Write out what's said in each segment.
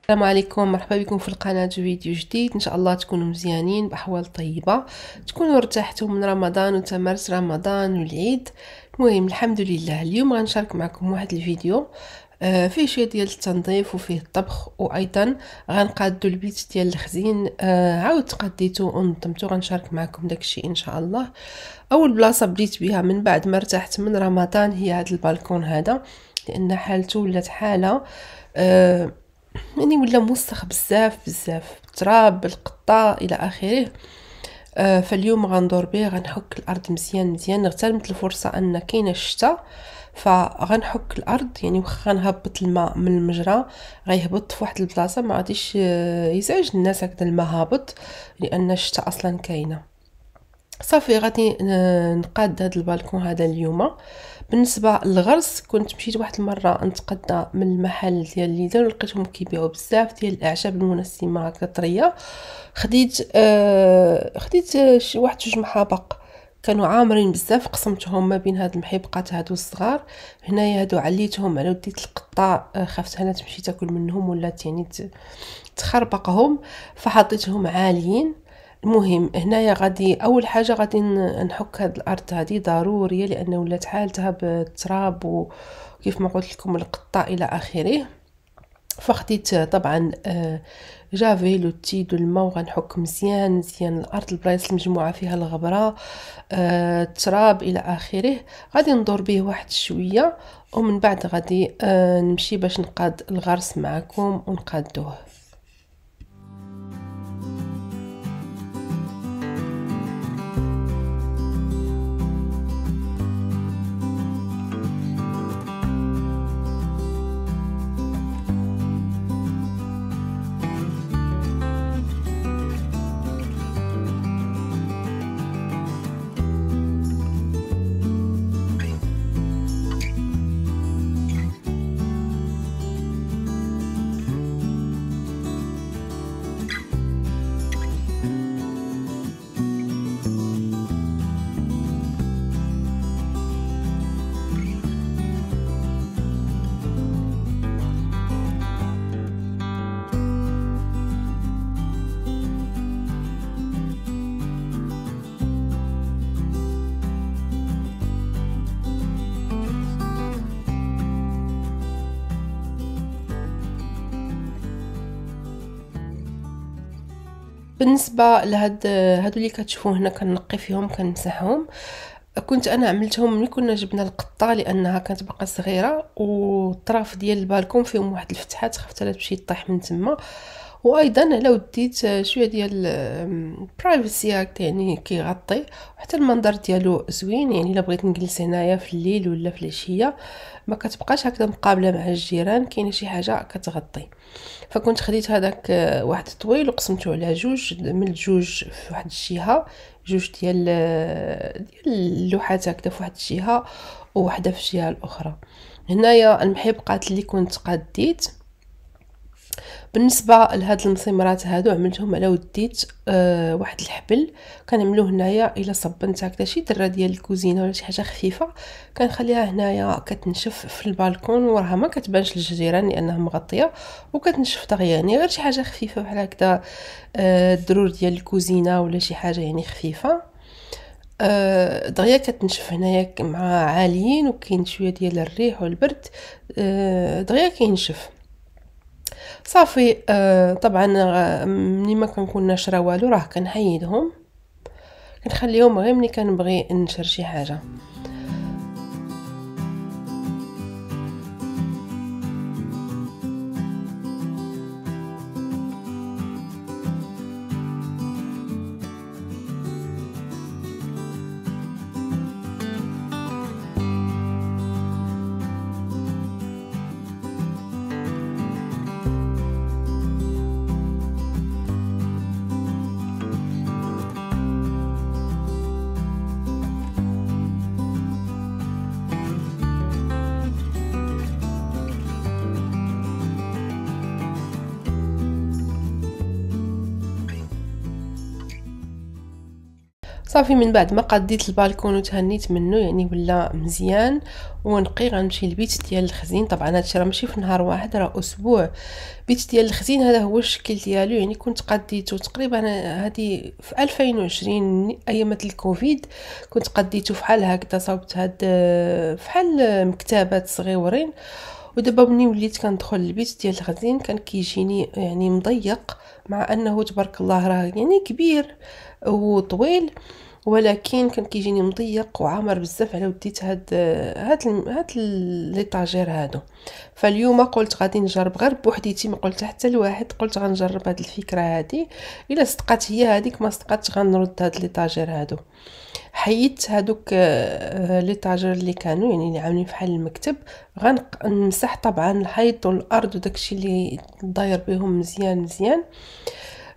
السلام عليكم مرحبا بكم في القناة فيديو جديد ان شاء الله تكونوا مزيانين باحوال طيبة تكونوا ارتحتوا من رمضان وتمارس رمضان والعيد مهم الحمد لله اليوم غنشارك معكم واحد الفيديو آه، فيه شويه ديال التنظيف وفيه الطبخ وايضا غنقادو البيت ديال الخزين آه، عاود قديته ونظمتو غنشارك معكم داكشي ان شاء الله اول بلاصه بديت بها من بعد ما ارتحت من رمضان هي هذا البالكون هذا لان حالته ولات حاله أه يعني ولا موسخ بزاف بزاف التراب القطه الى اخره آه، فاليوم غندور به غنحك الارض مزيان مزيان اغتنمت الفرصه ان كاين الشتاء فغنحك الارض يعني واخا غنهبط الماء من المجرى غيهبط في واحد البلاصه ما غاديش آه، يزعج الناس هكذا الماء هابط لان الشتاء اصلا كاينه صافي غادي آه، نقاد هذا البالكون هذا اليوم بالنسبه للغرس كنت مشيت واحد المره نتقدى من المحل ديال ليدر لقيتهم كيبيعوا بزاف ديال الاعشاب المنسمه هكا طريه خديت آه خديت آه، شي واحد جوج محابق كانوا عامرين بزاف قسمتهم ما بين هاد المحيبقات هادو الصغار هنايا هادو عليتهم على وديت القطه آه، خفت انا تمشي تاكل منهم ولا يعني تخربقهم فحطيتهم عاليين المهم هنايا غادي اول حاجه غادي نحك هاد الارض هادي ضروريه لان ولات حالتها بالتراب وكيف ما قلت لكم القطه الى اخره فخديت طبعا آه، جافيل والتيد الماء وغنحك مزيان مزيان الارض البلايص المجموعه فيها الغبره التراب آه، الى اخره غادي ندور به واحد شويه ومن بعد غادي آه، نمشي باش نقاد الغرس معكم ونقادوه بالنسبه لهاد هادو اللي كتشوفو هنا كنقي فيهم كنمسحهم كنت انا عملتهم ملي كنا جبنا القطه لانها كانت باقا صغيره والطرف ديال البالكون فيهم واحد الفتحات خفت لا تمشي طيح من تما وايضا لو ديت شويه ديال برايفسي هكا يعني كيغطي وحتى المنظر ديالو زوين يعني الا بغيت نجلس هنايا في الليل ولا في العشيه ما كتبقاش هكذا مقابله مع الجيران كاينه شي حاجه كتغطي فكنت خديت هذاك آه، واحد طويل وقسمته على جوج من جوج في واحد الجهه جوج ديال آه، ديال اللوحات هكذا في واحد الجهه وواحده في الجهه الاخرى هنايا المحيبقات اللي كنت قديت قد بالنسبه لهاد المسمرات هادو عملتهم على وديت أه واحد الحبل كنعملوه هنايا الا صبنت هكذا شي دره ديال الكوزينه ولا شي حاجه خفيفه كنخليها هنايا كتنشف في البالكون وراها ما كتبانش للجيران لانها مغطيه وكتنشف دغيا يعني غير شي حاجه خفيفه بحال هكذا أه الدرور ديال الكوزينه ولا شي حاجه يعني خفيفه أه دغيا كتنشف هنايا مع عاليين وكاين شويه ديال الريح والبرد أه دغيا كينشف صافي آه طبعا آه، ملي ما كنكون ناشره والو راه كنحيدهم كنخليهم غير ملي كنبغي نشر شي حاجه صافي من بعد ما قديت البالكون وتهنيت منه يعني ولا مزيان ونقي غنمشي للبيت ديال الخزين طبعا هادشي راه ماشي في نهار واحد راه اسبوع بيت ديال الخزين هذا هو الشكل ديالو يعني كنت قديته تقريبا هذه في 2020 ايام الكوفيد كنت قديته فحال هكذا صوبت هاد فحال مكتبات صغيورين ودابا ملي وليت كندخل للبيت ديال الخزين كان كيجيني يعني مضيق مع انه تبارك الله راه يعني كبير وطويل ولكن كان كيجيني مضيق وعامر بزاف على وديت هاد هاد هاد لي طاجير هادو فاليوم قلت غادي نجرب غير بوحديتي ما قلت حتى لواحد قلت غنجرب هاد الفكره هادي الا صدقات هي هاديك ما صدقاتش غنرد هاد لي طاجير هادو حيدت هادوك آه، لي طاجير اللي كانوا يعني اللي عاملين فحال المكتب غنمسح طبعا الحيط والارض وداكشي اللي داير بهم مزيان مزيان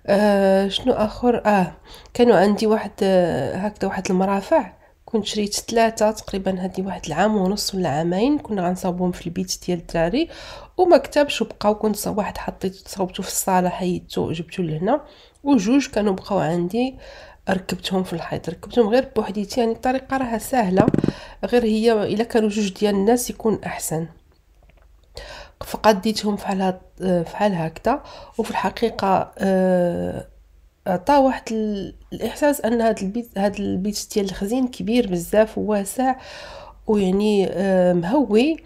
آه شنو اخر اه كانوا عندي واحد آه هكذا واحد المرافع كنت شريت ثلاثة تقريبا هادي واحد العام ونص ولا عامين كنا غنصاوبهم في البيت ديال الدراري وما كتبش وبقاو كنت واحد حطيت صوبته في الصالة حيدته وجبته لهنا وجوج كانوا بقاو عندي ركبتهم في الحيط ركبتهم غير بوحديتي يعني الطريقة راها سهلة غير هي الا كانوا جوج ديال الناس يكون احسن فقديتهم فحال هاد فحال هكذا وفي الحقيقه آه، عطى واحد الاحساس ان هاد البيت هذا البيت ديال الخزين كبير بزاف وواسع ويعني آه، مهوي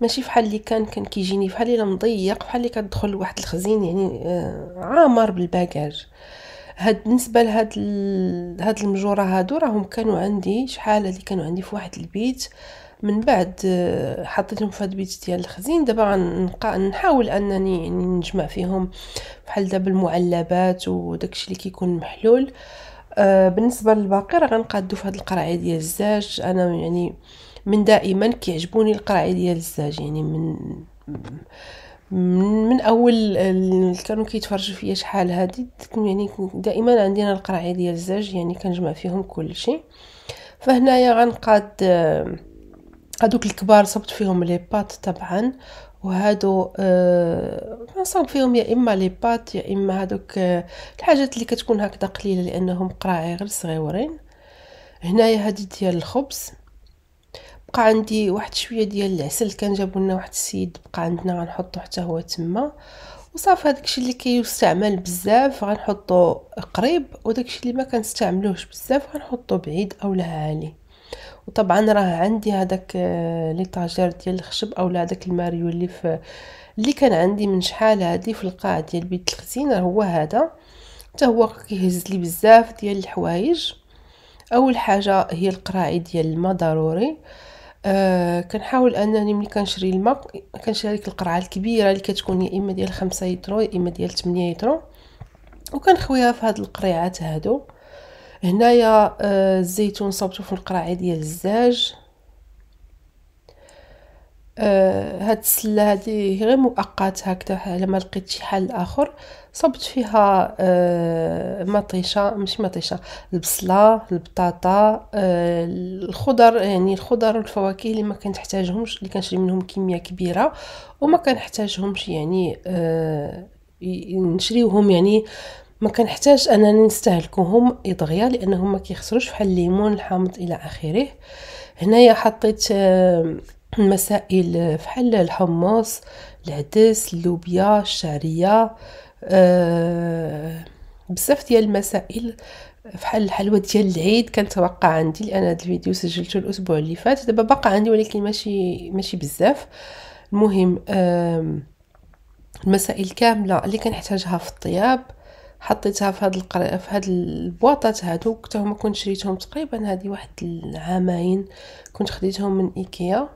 ماشي فحال اللي كان كان كيجيني فحال الا مضيق فحال اللي كتدخل لواحد الخزين يعني آه، عامر بالباكاج هاد بالنسبه لهاد هاد المجوره هادو راهم كانوا عندي شحال اللي كانوا عندي في واحد البيت من بعد آه، حطيتهم في البيت ديال الخزين دابا نحاول انني نجمع فيهم بحال دابا المعلبات وداكشي اللي كيكون محلول آه، بالنسبه للباقي راه غنقادو في هاد القرعه ديال الزاج انا يعني من دائما كيعجبوني القرعه ديال الزاج يعني من من اول كانوا كيتفرجوا فيا شحال هادي يعني دائما عندنا القرعه ديال الزاج يعني كنجمع فيهم كلشي فهنايا غنقاد آه هادوك الكبار صبت فيهم لي بات طبعا وهادو آه صام فيهم يا اما لي بات يا اما هادوك آه الحاجات اللي كتكون هكذا قليله لانهم قراعي غير صغيورين هنايا هادي ديال الخبز بقى عندي واحد شويه ديال العسل كان جابوا لنا واحد السيد بقى عندنا غنحطو حتى هو تما وصافي الشيء اللي كيستعمل بزاف غنحطو قريب الشيء اللي ما كنستعملوهش بزاف غنحطو بعيد اولا عالي وطبعا راه عندي هذاك آه، ليطاجير ديال الخشب اولا هذاك الماريو اللي في اللي كان عندي من شحال هذه في القاع ديال بيت الخزينه هو هذا حتى هو كيهز لي بزاف ديال الحوايج اول حاجه هي القراعي ديال الماء ضروري أه كنحاول انني ملي كنشري الماء كنشري هذيك القرعه الكبيره اللي كتكون يا اما ديال 5 لتر يا اما ديال 8 لتر وكنخويها في هاد القريعات هادو هنايا آه، الزيتون صوبته في القرعه ديال الزاج آه، هاد السله هادي غير مؤقت هكذا على ما لقيت شي حل اخر صبت فيها آه، مطيشه ماشي مطيشه البصله البطاطا الخضر يعني الخضر والفواكه اللي ما كنحتاجهمش اللي كنشري منهم كميه كبيره وما كنحتاجهمش يعني نشريوهم يعني ما كنحتاج انني نستهلكهم دغيا لانهم ما كيخسروش بحال الليمون الحامض الى اخره هنايا حطيت آه، مسائل بحال آه، الحمص العدس اللوبيا الشعريه آه، بزاف ديال المسائل فحال الحلوى ديال العيد كانت واقع عندي لان هذا الفيديو سجلته الاسبوع اللي فات دابا باقا عندي ولكن ماشي ماشي بزاف المهم المسائل كامله اللي كنحتاجها في الطياب حطيتها في هاد القر... في هاد البواطات هادو كنت هما كنت شريتهم تقريبا هادي واحد العامين كنت خديتهم من ايكيا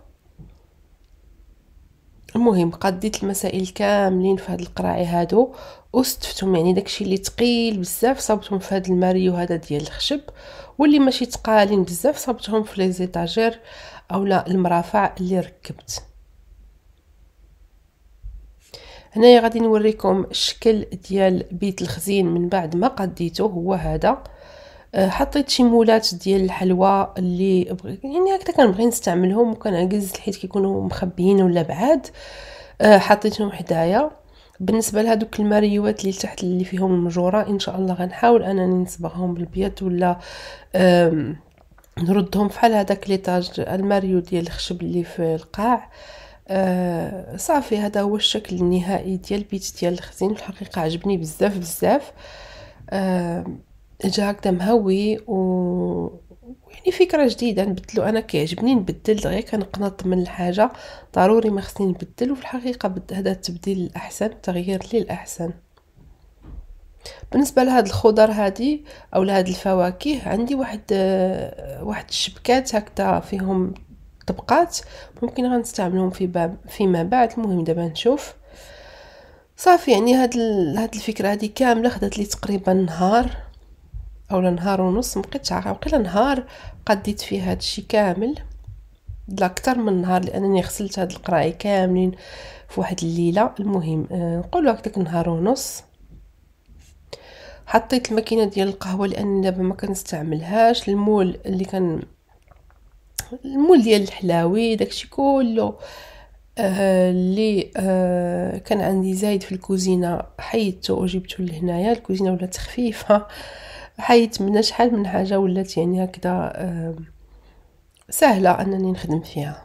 المهم قديت المسائل كاملين في هاد القراعي هادو وستفتهم يعني داكشي اللي تقيل بزاف صبتهم في هاد الماريو هذا ديال الخشب واللي ماشي تقالين بزاف صبتهم في لي زيتاجير اولا المرافع اللي ركبت هنايا غادي نوريكم الشكل ديال بيت الخزين من بعد ما قديته هو هذا أه، حطيت شي مولات ديال الحلوى اللي يعني هكذا كنبغي نستعملهم وكنعكز حيت كيكونوا مخبيين ولا بعاد أه، حطيتهم حدايا بالنسبه لهذوك الماريوات اللي تحت اللي فيهم المجوره ان شاء الله غنحاول انني نصبغهم بالبيض ولا نردهم فحال هذاك ليطاج الماريو ديال الخشب اللي في القاع آه، صافي هذا هو الشكل النهائي ديال البيت ديال الخزين في الحقيقه عجبني بزاف بزاف آه، جا هكذا مهوي و يعني فكره جديده نبدلو انا كيعجبني نبدل دغيا كنقنط من الحاجه ضروري ما خصني نبدل وفي الحقيقه بد... هذا التبديل الاحسن تغيير للاحسن بالنسبه لهاد الخضر هادي او لهاد الفواكه عندي واحد آه، واحد الشبكات هكذا فيهم طبقات ممكن غنستعملهم في باب فيما بعد المهم دابا نشوف صافي يعني هاد ال... هاد الفكره هادي كامله خدات لي تقريبا نهار او نهار ونص مبقيتش عارفه وقيلا نهار قديت فيه هادشي كامل لا اكثر من نهار لانني غسلت هاد القراي كاملين في واحد الليله المهم آه، نقولوا هكذاك نهار ونص حطيت الماكينه ديال القهوه لان دابا ما كنستعملهاش المول اللي كان المول ديال الحلاوي داكشي كله آه، اللي آه آه كان عندي زايد في الكوزينه حيدته وجبته لهنايا الكوزينه ولات خفيفه حيت من شحال من حاجه ولات يعني هكذا آه سهله انني نخدم فيها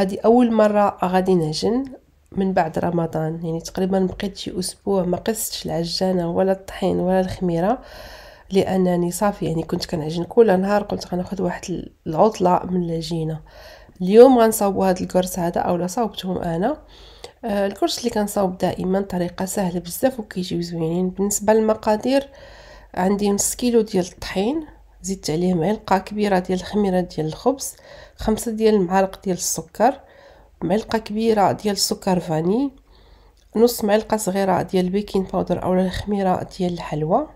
هذه اول مره غادي نعجن من بعد رمضان يعني تقريبا بقيت شي اسبوع ما قصتش العجانه ولا الطحين ولا الخميره لانني صافي يعني كنت كنعجن كل نهار قلت غناخد واحد العطله من العجينه اليوم غنصاوبو هذا الكرس هذا اولا صاوبتهم انا آه الكرس اللي كنصاوب دائما طريقه سهله بزاف وكيجيو زوينين بالنسبه للمقادير عندي نص كيلو ديال الطحين زدت عليه معلقه كبيره ديال الخميره ديال الخبز خمسة ديال المعالق ديال السكر معلقه كبيره ديال السكر فاني نص معلقه صغيره ديال البيكين باودر او الخميره ديال الحلوى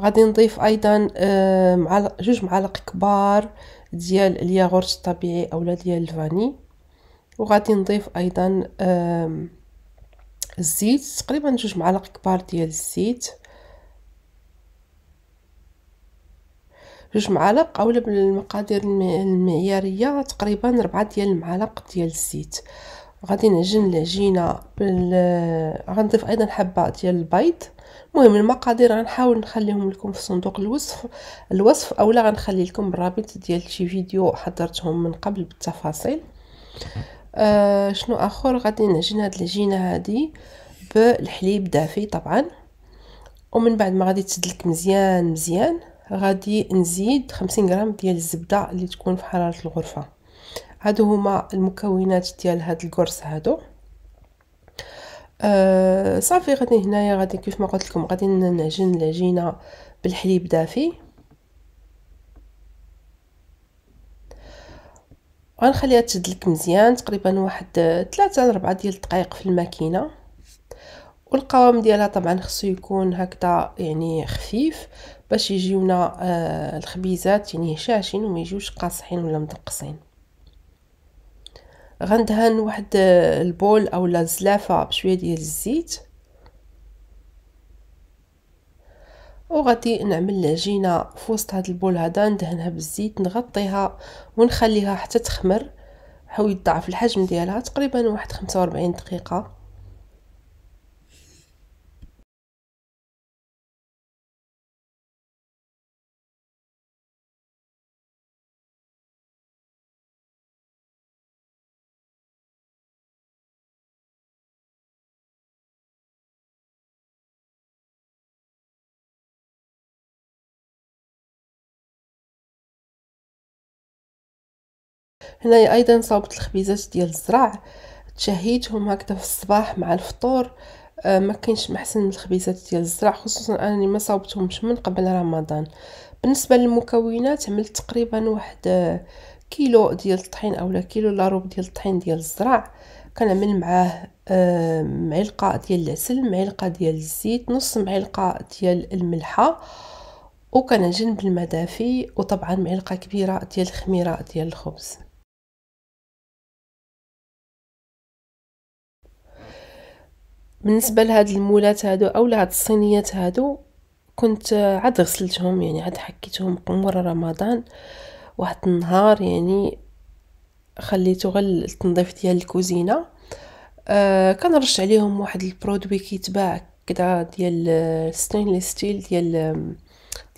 غادي نضيف ايضا آه، معلق جوج معالق كبار ديال الياغورت الطبيعي اولا ديال الفاني وغادي نضيف ايضا الزيت تقريبا جوج معالق كبار ديال الزيت جوج معالق اولا بالمقادير المعياريه تقريبا ربعة ديال المعالق ديال الزيت غادي نعجن العجينه بال غنضيف ايضا حبه ديال البيض المهم المقادير غنحاول نخليهم لكم في صندوق الوصف الوصف اولا غنخلي لكم الرابط ديال شي فيديو حضرتهم من قبل بالتفاصيل آه شنو اخر غادي نعجن هاد العجينه هادي بالحليب دافي طبعا ومن بعد ما غادي تسدلك مزيان مزيان غادي نزيد 50 غرام ديال الزبده اللي تكون في حراره الغرفه هادو هما المكونات ديال هاد الكورس هادو آه صافي غادي هنايا غادي كيف ما قلت لكم غادي نعجن العجينه بالحليب دافي غنخليها تدلك مزيان تقريبا واحد 3 ل 4 ديال الدقائق في الماكينه والقوام ديالها طبعا خصو يكون هكذا يعني خفيف باش يجيونا آه الخبيزات يعني هشاشين وما يجيوش قاصحين ولا مدقصين غندهن واحد آه، البول لا الزلافه بشويه ديال الزيت وغادي نعمل العجينه في وسط هذا البول هذا ندهنها بالزيت نغطيها ونخليها حتى تخمر حاول ضعف الحجم ديالها تقريبا واحد 45 دقيقه هنايا ايضا صاوبت الخبيزات ديال الزرع تشهيتهم هكذا في الصباح مع الفطور آه، ما كاينش محسن من الخبيزات ديال الزرع خصوصا انني ما صاوبتهمش من قبل رمضان بالنسبه للمكونات عملت تقريبا واحد آه، كيلو ديال الطحين اولا كيلو لاروب ديال الطحين ديال الزرع كنعمل معاه آه، معلقه ديال العسل معلقه ديال الزيت نص معلقه ديال الملحه وكنعجن بالمدافي دافي وطبعا معلقه كبيره ديال الخميره ديال الخبز بالنسبه لهاد المولات هادو او لهاد الصينيات هادو كنت عاد غسلتهم يعني عاد حكيتهم قمر رمضان واحد النهار يعني خليتو غير التنظيف ديال الكوزينه آه كنرش عليهم واحد البرودوي كيتباع كدا ديال ستينلي آه، ستيل ديال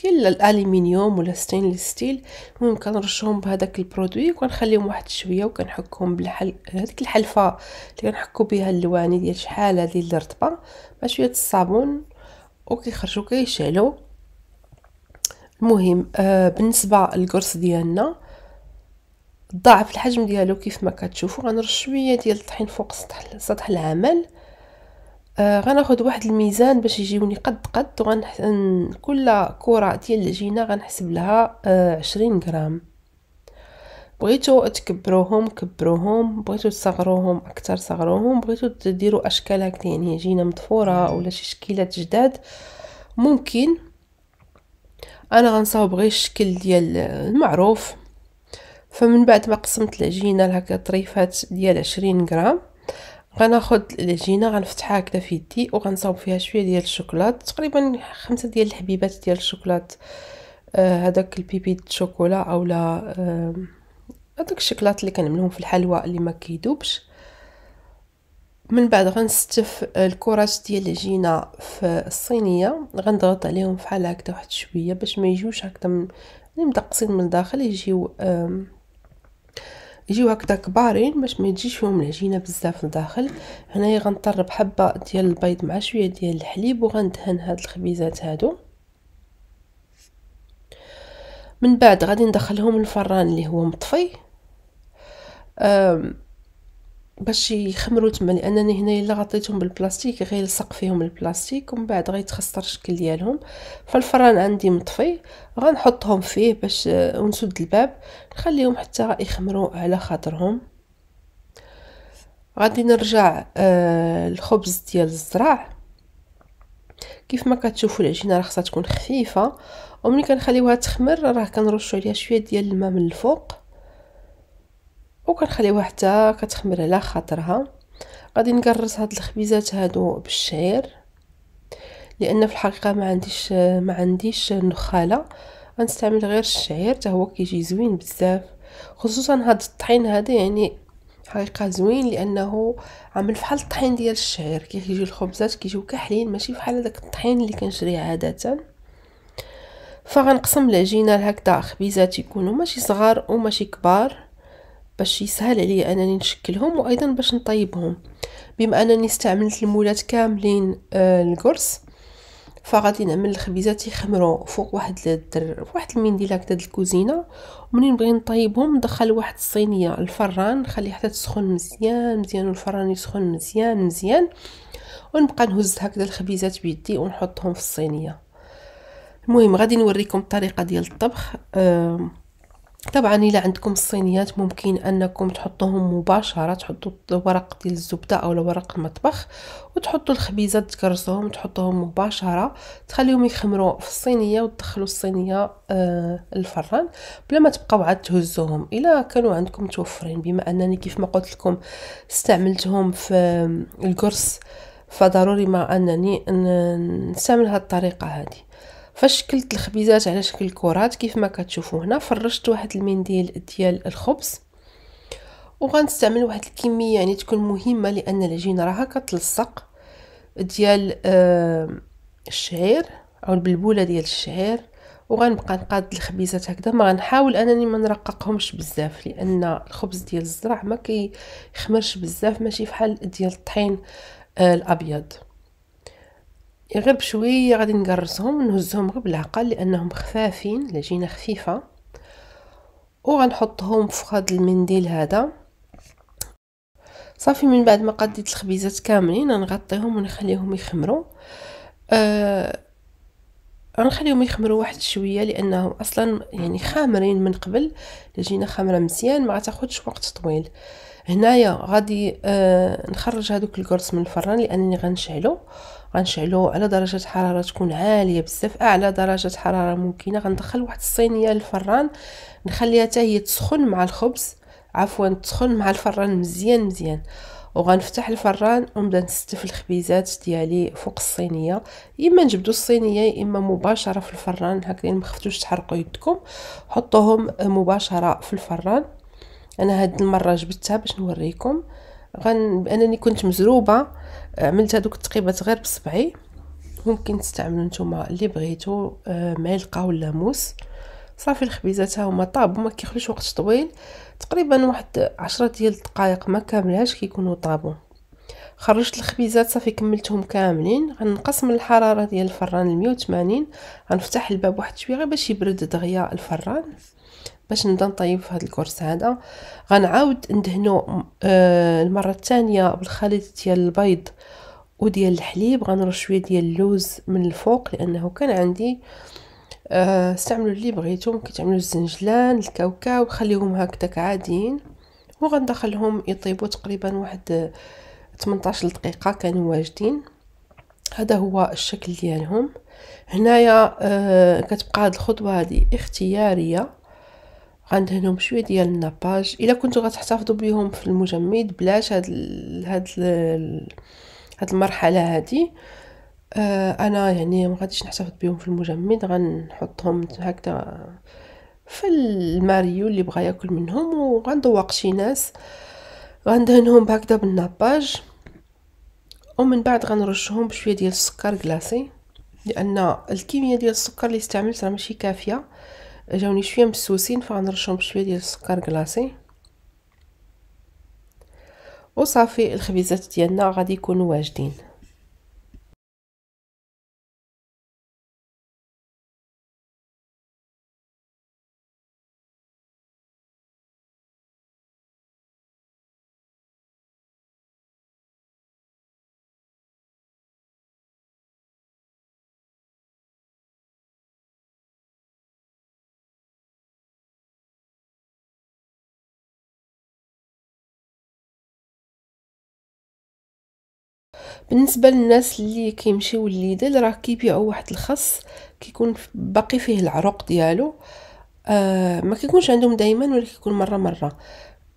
ديال الالومنيوم ولا ستينلس ستيل المهم كنرشهم بهذاك البرودوي وكنخليهم واحد شويه وكنحكهم بالحل هذيك الحلفه اللي كنحكوا بها اللواني ديال شحال هذه دي الرطبه مع شويه الصابون وكيخرجوا كيشعلوا المهم آه بالنسبه للقرص ديالنا ضاعف الحجم ديالو كيف ما كتشوفوا غنرش شويه ديال الطحين فوق سطح سطح العمل آه، غناخد واحد الميزان باش يجيوني قد قد وغنحسن كل كره ديال العجينه غنحسب لها آه، عشرين غرام بغيتو تكبروهم كبروهم بغيتو تصغروهم اكثر صغروهم بغيتو ديروا اشكال هكا يعني عجينه مضفوره ولا شي شكيلات جداد ممكن انا غنصاوب غير الشكل ديال المعروف فمن بعد ما قسمت العجينه لهكا طريفات ديال 20 غرام غناخد العجينه غنفتحها هكذا في يدي وغنصاوب فيها شويه ديال الشوكولات تقريبا خمسه ديال الحبيبات ديال الشوكولات آه، هذاك آه البيبي شوكولا اولا هذاك آه الشوكولات اللي كنعملهم في الحلوى اللي ما كيدوبش من بعد غنستف الكرات ديال العجينه في الصينيه غنضغط عليهم فحال هكذا واحد شويه باش ما هكدا هكذا يعني مدقصين من الداخل يجيو آه يجيو هكذا كبارين باش ما يجيش فيهم العجينه بزاف لداخل هنايا غنطرب بحبه ديال البيض مع شويه ديال الحليب وغندهن هاد الخبيزات هادو من بعد غادي ندخلهم الفران اللي هو مطفي باش يخمروا تما لانني هنا الا غطيتهم بالبلاستيك غيلصق فيهم البلاستيك ومن بعد غيتخسر الشكل ديالهم فالفران عندي مطفي غنحطهم فيه باش نسد الباب نخليهم حتى يخمروا على خاطرهم غادي نرجع آه الخبز ديال الزرع كيف ما كتشوفوا العجينه راه خصها تكون خفيفه وملي كنخليوها تخمر راه كنرشوا عليها شويه ديال الماء من الفوق وكنخليوها حتى كتخمر على خاطرها غادي نكرس هاد الخبيزات هادو بالشعير لان في الحقيقه ما عنديش ما عنديش نخاله غنستعمل غير الشعير حتى هو كيجي زوين بزاف خصوصا هاد الطحين هذا يعني حقيقه زوين لانه عامل فحال الطحين ديال الشعير كيجيو الخبزات كيجيو كحلين ماشي فحال داك الطحين اللي كنشري عاده فغنقسم العجينه هكذا خبيزات يكونوا ماشي صغار وماشي كبار باش يسهل عليا انني نشكلهم وايضا باش نطيبهم بما انني استعملت المولات كاملين آه، القرص فغادي نعمل الخبيزات يخمروا فوق واحد الدر واحد المنديل هكذا د الكوزينه ومنين نبغي نطيبهم ندخل واحد الصينيه الفران نخليه حتى تسخن مزيان مزيان والفران يسخن مزيان مزيان ونبقى نهز هكذا الخبيزات بيدي ونحطهم في الصينيه المهم غادي نوريكم الطريقه ديال الطبخ آه طبعا إلا عندكم الصينيات ممكن أنكم تحطوهم مباشرة تحطوا الورق ديال الزبدة أو ورق المطبخ وتحطوا الخبيزة تكرسوهم تحطوهم مباشرة تخليهم يخمروا في الصينية وتدخلوا الصينية آه الفران بلا ما تبقاو عاد تهزوهم إلا كانوا عندكم متوفرين بما أنني كيف ما قلت لكم استعملتهم في القرص فضروري ما أنني نستعمل هاد الطريقة هذه فاش شكلت الخبيزات على شكل كرات كيف ما كتشوفوا هنا فرشت واحد المنديل ديال الخبز وغنستعمل واحد الكميه يعني تكون مهمه لان العجينه راها كتلصق ديال آه الشعير او البلبوله ديال الشعير وغنبقى نقاد الخبيزات هكذا ما غنحاول انني ما نرققهمش بزاف لان الخبز ديال الزرع ما كيخمرش بزاف ماشي فحال ديال الطحين آه الابيض غير بشوية غادي نقرصهم نهزهم غير بالعقل لأنهم خفافين العجينة خفيفة وغنحطهم في هاد المنديل هذا صافي من بعد ما قديت الخبيزات كاملين غنغطيهم ونخليهم يخمروا أه غنخليهم يخمروا واحد شويه لانهم اصلا يعني خامرين من قبل العجينه خامره مزيان ما تاخذش وقت طويل هنايا غادي آه نخرج هذوك الكرص من الفران لانني غنشعلو غنشعلو على درجه حراره تكون عاليه بزاف اعلى درجه حراره ممكنه غندخل واحد الصينيه للفران نخليها حتى هي تسخن مع الخبز عفوا تسخن مع الفران مزيان مزيان وغنفتح الفران ونبدا نستف الخبيزات ديالي فوق الصينيه اما نجبدو الصينيه يا اما مباشره في الفران هكذا ما خفتوش تحرقوا يدكم حطوهم مباشره في الفران انا هاد المره جبتها باش نوريكم غن انني كنت مزروبه عملت هذوك التقيبات غير بصبعي ممكن تستعملوا نتوما اللي بغيتو آه، معلقه ولا موس صافي الخبيزات ها هما طابو ما كيخلوش وقت طويل تقريبا واحد عشرة ديال الدقائق ما كاملهاش كيكونوا طابو خرجت الخبيزات صافي كملتهم كاملين غنقص من الحراره ديال الفران ل 180 غنفتح الباب واحد شويه غير باش يبرد دغيا الفران باش نبدا نطيب في هذا الكورس هذا غنعاود ندهنو آه المره الثانيه بالخليط ديال البيض وديال الحليب غنرش شويه ديال اللوز من الفوق لانه كان عندي آه استعملوا اللي بغيتو كتعملوا الزنجلان الكاوكاو خليهم هكذاك عاديين وغندخلهم يطيبوا تقريبا واحد 18 آه، دقيقه كانوا واجدين هذا هو الشكل ديالهم هنايا آه كتبقى هاد الخطوه هذه اختياريه غندهنهم شويه ديال الناباج الا كنتو غتحتفظوا بهم في المجمد بلاش هاد ال هاد ال هاد المرحله هادي آه انا يعني ما غاديش نحتفظ بهم في المجمد غنحطهم هكذا في الماريو اللي بغا ياكل منهم وغندوق شي ناس غندهنهم هكذا بالناباج ومن بعد غنرشهم بشويه ديال السكر كلاصي لان الكميه ديال السكر اللي استعملت راه ماشي كافيه جاوني شويه مسوسين فغنرشهم شويه ديال السكر كلاصي وصافي الخبيزات ديالنا غادي يكونوا واجدين بالنسبه للناس اللي كيمشيو لليدل راه كيبيعوا واحد الخص كيكون باقي فيه العروق ديالو آه ما كيكونش عندهم دائما ولا كيكون مره مره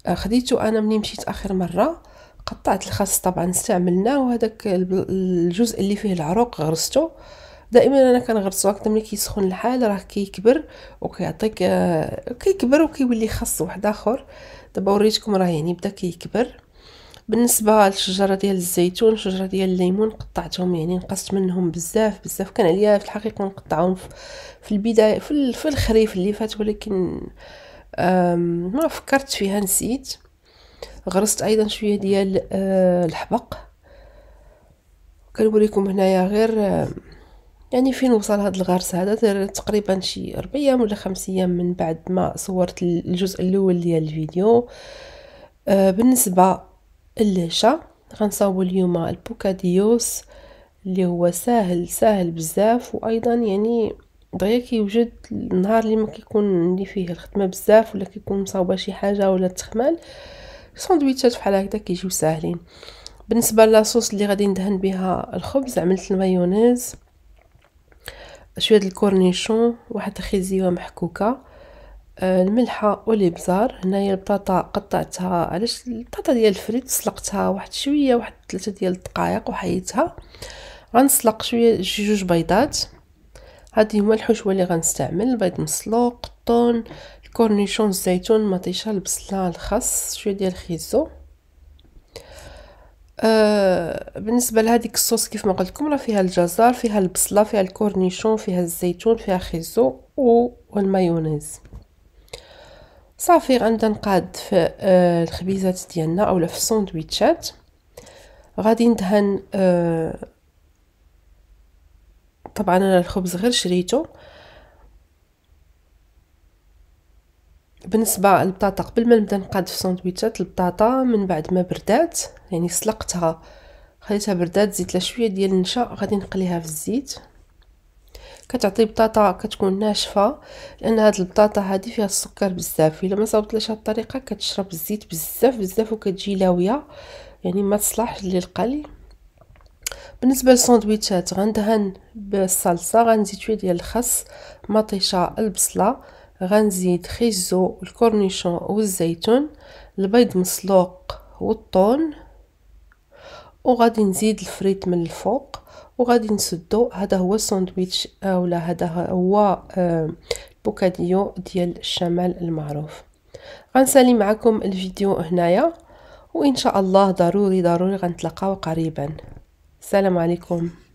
آه خديته انا ملي مشيت اخر مره قطعت الخس طبعا استعملناه وهذاك الجزء اللي فيه العروق غرسته دائما انا كنغرسو هكذا ملي كيسخن الحال راه كيكبر وكيعطيك آه كيكبر وكيولي خص واحد اخر دابا وريتكم راه يعني بدا كيكبر بالنسبه للشجره ديال الزيتون شجرة ديال الليمون قطعتهم يعني نقصت منهم بزاف بزاف كان عليا في الحقيقه نقطعهم في البدايه في, في الخريف اللي فات ولكن ما فكرت فيها نسيت غرست ايضا شويه ديال آه، الحبق كنوريكم هنايا غير يعني فين وصل هذا الغرس هذا تقريبا شي اربع ايام ولا خمس ايام من بعد ما صورت الجزء الاول ديال الفيديو آه، بالنسبه الليشة غنصاوبو اليوم البوكاديوس اللي هو ساهل ساهل بزاف وايضا يعني دغيا كيوجد النهار اللي ما كيكون عندي فيه الخدمه بزاف ولا كيكون مصاوبه شي حاجه ولا تخمال ساندويتشات بحال هكذا كيجيو ساهلين بالنسبه لاصوص اللي غادي ندهن بها الخبز عملت المايونيز شويه الكورنيشون واحد الخيزيوه محكوكه آه، الملحه والابزار هنايا البطاطا قطعتها علاش البطاطا ديال الفريت سلقتها واحد شويه واحد ثلاثة ديال الدقائق وحيتها غنسلق شويه شي جوج بيضات هادي هما الحشوه اللي غنستعمل البيض مسلوق الطون الكورنيشون الزيتون مطيشه البصله الخس شويه ديال الخيزو آه بالنسبه لهذيك الصوص كيف ما قلت لكم راه فيها الجزر فيها البصله فيها الكورنيشون فيها الزيتون فيها خيزو والمايونيز صافي غنبدا نقاد في آه، الخبيزات ديالنا اولا في الساندويتشات غادي ندهن آه، طبعا انا الخبز غير شريته بالنسبه للبطاطا قبل ما نبدا نقاد في الساندويتشات البطاطا من بعد ما بردات يعني سلقتها خليتها بردات زدت لها شويه ديال النشا غادي نقليها في الزيت كتعطي بطاطا كتكون ناشفه لان هاد البطاطا هادي فيها السكر بزاف الا ما صاوبتلاش هاد الطريقه كتشرب الزيت بزاف بزاف وكتجي لاويه يعني ما تصلحش للقلي بالنسبه للساندويتشات غندهن بالصلصه غنزيد شويه ديال الخس مطيشه البصله غنزيد خيزو الكورنيشون والزيتون البيض مسلوق والطون وغادي نزيد الفريت من الفوق وغادي نسدو هذا هو الساندويتش اولا آه، هذا هو آه، بوكاديو ديال الشمال المعروف غنسالي معكم الفيديو هنايا وان شاء الله ضروري ضروري غنتلاقاو قريبا السلام عليكم